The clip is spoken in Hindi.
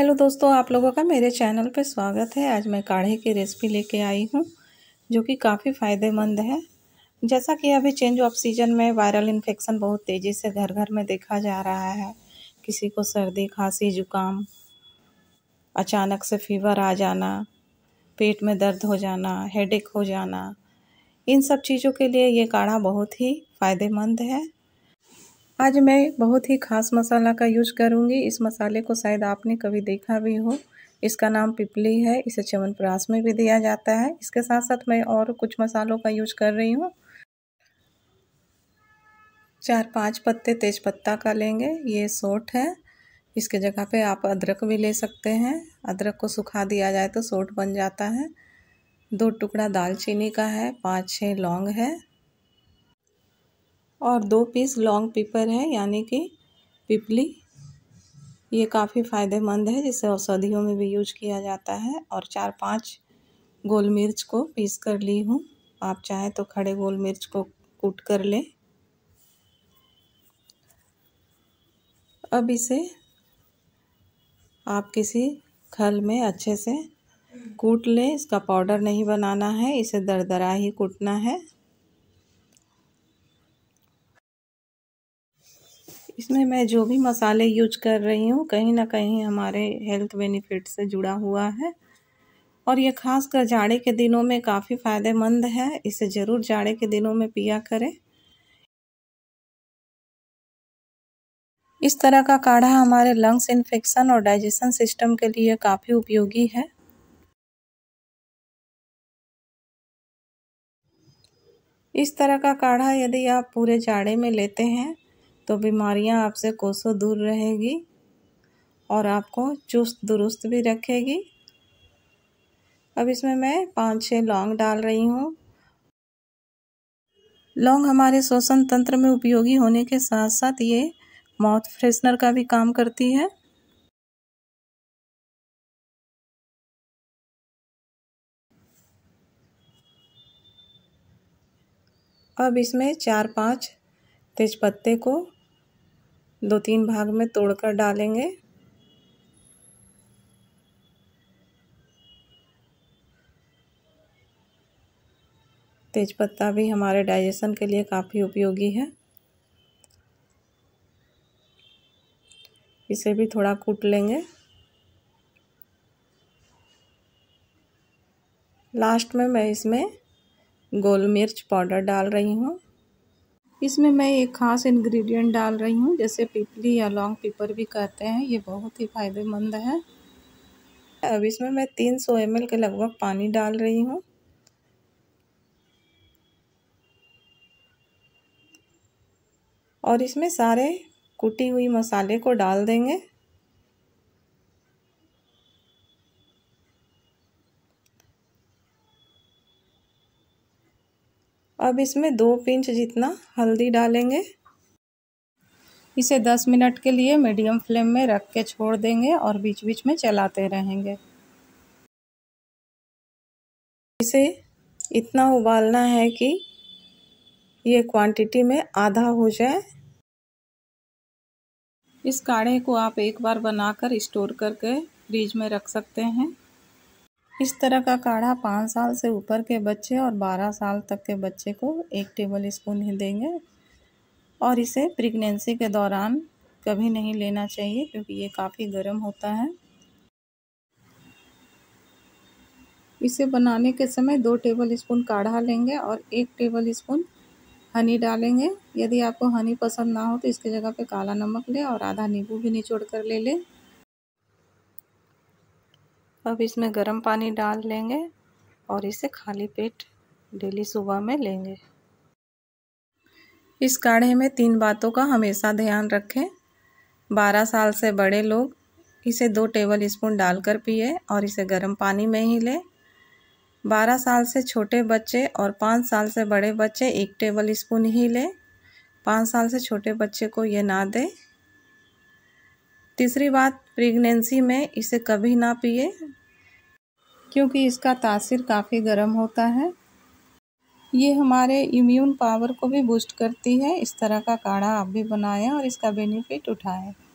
हेलो दोस्तों आप लोगों का मेरे चैनल पर स्वागत है आज मैं काढ़े की रेसिपी लेके आई हूँ जो कि काफ़ी फ़ायदेमंद है जैसा कि अभी चेंज ऑफ सीजन में वायरल इन्फेक्शन बहुत तेज़ी से घर घर में देखा जा रहा है किसी को सर्दी खांसी जुकाम अचानक से फीवर आ जाना पेट में दर्द हो जाना हेडेक हो जाना इन सब चीज़ों के लिए ये काढ़ा बहुत ही फ़ायदेमंद है आज मैं बहुत ही ख़ास मसाला का यूज करूँगी इस मसाले को शायद आपने कभी देखा भी हो इसका नाम पिपली है इसे च्यवनप्राश में भी दिया जाता है इसके साथ साथ मैं और कुछ मसालों का यूज कर रही हूँ चार पांच पत्ते तेज पत्ता का लेंगे ये सोट है इसके जगह पे आप अदरक भी ले सकते हैं अदरक को सुखा दिया जाए तो सोट बन जाता है दो टुकड़ा दालचीनी का है पाँच छः लौंग है और दो पीस लॉन्ग पीपर है यानी कि पिपली ये काफ़ी फ़ायदेमंद है जिसे औषधियों में भी यूज किया जाता है और चार पांच गोल मिर्च को पीस कर ली हूँ आप चाहें तो खड़े गोल मिर्च को कूट कर लें अब इसे आप किसी खल में अच्छे से कूट लें इसका पाउडर नहीं बनाना है इसे दरदरा ही कूटना है इसमें मैं जो भी मसाले यूज कर रही हूँ कहीं ना कहीं हमारे हेल्थ बेनिफिट से जुड़ा हुआ है और ये ख़ास कर जाड़े के दिनों में काफ़ी फ़ायदेमंद है इसे ज़रूर जाड़े के दिनों में पिया करें इस तरह का काढ़ा हमारे लंग्स इन्फेक्शन और डाइजेशन सिस्टम के लिए काफ़ी उपयोगी है इस तरह का काढ़ा यदि आप पूरे जाड़े में लेते हैं तो बीमारियां आपसे कोसों दूर रहेगी और आपको चुस्त दुरुस्त भी रखेगी अब इसमें मैं पाँच छः लौंग डाल रही हूँ लौंग हमारे श्वसन तंत्र में उपयोगी होने के साथ साथ ये माउथ फ्रेशनर का भी काम करती है अब इसमें चार पांच तेज पत्ते को दो तीन भाग में तोड़कर डालेंगे तेज़पत्ता भी हमारे डाइजेशन के लिए काफ़ी उपयोगी है इसे भी थोड़ा कूट लेंगे लास्ट में मैं इसमें गोल मिर्च पाउडर डाल रही हूँ इसमें मैं एक खास इंग्रेडिएंट डाल रही हूँ जैसे पिपली या लॉन्ग पेपर भी कहते हैं ये बहुत ही फ़ायदेमंद है अब इसमें मैं तीन सौ एम के लगभग पानी डाल रही हूँ और इसमें सारे कुटी हुई मसाले को डाल देंगे अब इसमें दो पिंच जितना हल्दी डालेंगे इसे 10 मिनट के लिए मीडियम फ्लेम में रख के छोड़ देंगे और बीच बीच में चलाते रहेंगे इसे इतना उबालना है कि ये क्वांटिटी में आधा हो जाए इस काढ़े को आप एक बार बनाकर स्टोर करके फ्रिज में रख सकते हैं इस तरह का काढ़ा पाँच साल से ऊपर के बच्चे और बारह साल तक के बच्चे को एक टेबल स्पून ही देंगे और इसे प्रेगनेंसी के दौरान कभी नहीं लेना चाहिए क्योंकि ये काफ़ी गर्म होता है इसे बनाने के समय दो टेबल स्पून काढ़ा लेंगे और एक टेबल स्पून हनी डालेंगे यदि आपको हनी पसंद ना हो तो इसके जगह पे काला नमक लें और आधा नींबू भी निचोड़ कर ले लें अब इसमें गर्म पानी डाल लेंगे और इसे खाली पेट डेली सुबह में लेंगे इस काढ़े में तीन बातों का हमेशा ध्यान रखें बारह साल से बड़े लोग इसे दो टेबल स्पून डालकर पिए और इसे गर्म पानी में ही लें बारह साल से छोटे बच्चे और पाँच साल से बड़े बच्चे एक टेबल स्पून ही लें पाँच साल से छोटे बच्चे को ये ना दें तीसरी बात प्रेगनेंसी में इसे कभी ना पिए क्योंकि इसका तासीर काफ़ी गर्म होता है ये हमारे इम्यून पावर को भी बूस्ट करती है इस तरह का काढ़ा आप भी बनाएं और इसका बेनिफिट उठाएं